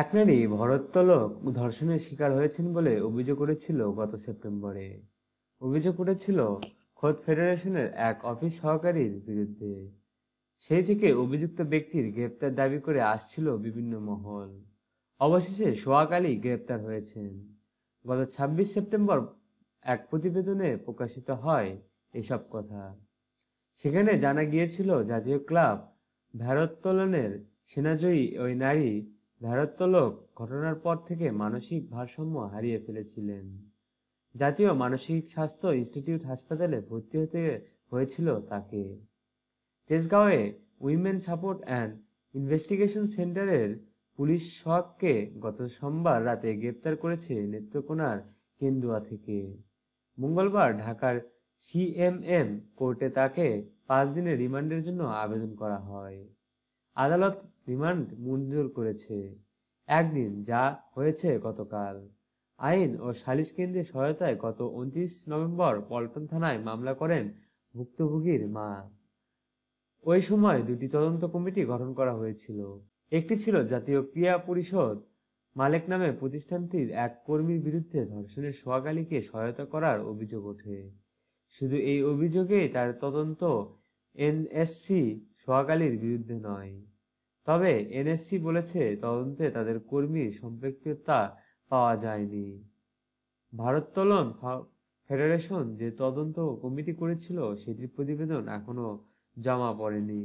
এক নারী ভরতলক ধর্ষণের শিকার হয়েছেন বলে অভিযোগ করেছিল গত সেপ্টেম্বরে অভিযোগ করেছিল খোদ ফেডারেশনের এক অফিস সহকারীর বিরুদ্ধে সেই থেকে অভিযুক্ত ব্যক্তির গ্রেপ্তার দাবি করে আসছিল বিভিন্ন মহল অবশেষে সোয়াকালি গ্রেপ্তার হয়েছেন গত ২৬ সেপ্টেম্বর এক প্রতিবেদনে প্রকাশিত হয় এসব কথা সেখানে জানা গিয়েছিল জাতীয় ক্লাব ভারোত্তোলনের সেনাজয়ী ওই নারী ভ্যারোত্তলক ঘটনার পর থেকে মানসিক ভারসাম্য হারিয়ে ফেলেছিলেন জাতীয় মানসিক স্বাস্থ্য ইনস্টিটিউট হাসপাতালে ভর্তি হতে হয়েছিল তাকে তেজগাঁওয়ে উইমেন সাপোর্ট অ্যান্ড ইনভেস্টিগেশন সেন্টারের পুলিশ সোহাগকে গত সোমবার রাতে গ্রেপ্তার করেছে নেত্রকোনার কেন্দুয়া থেকে মঙ্গলবার ঢাকার সিএমএম কোর্টে তাকে পাঁচ দিনের রিমান্ডের জন্য আবেদন করা হয় আদালত রিমান্ড মঞ্জুর করেছে একদিন যা হয়েছে গতকাল আইন ও সালিশ কেন্দ্রের সহায়তায় গত উনত্রিশ নভেম্বর পল্টন থানায় মামলা করেন ভুক্তভোগীর মা ওই সময় দুটি তদন্ত কমিটি গঠন করা হয়েছিল একটি ছিল জাতীয় ক্রিয়া পরিষদ মালেক নামে প্রতিষ্ঠানটির এক কর্মীর বিরুদ্ধে ধর্ষণের সোয়াগালিকে সহায়তা করার অভিযোগ ওঠে শুধু এই অভিযোগে তার তদন্ত এনএসসি সোয়াগালির বিরুদ্ধে নয় তবে এনএসসি বলেছে তদন্তে তাদের কর্মীর সম্পৃক্ততা পাওয়া যায়নি ভারোত্তোলন ফেডারেশন যে তদন্ত কমিটি করেছিল সেটির প্রতিবেদন এখনো জমা পড়েনি